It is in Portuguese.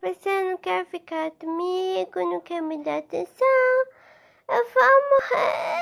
Você não quer ficar comigo, não quer me dar atenção? Eu vou morrer!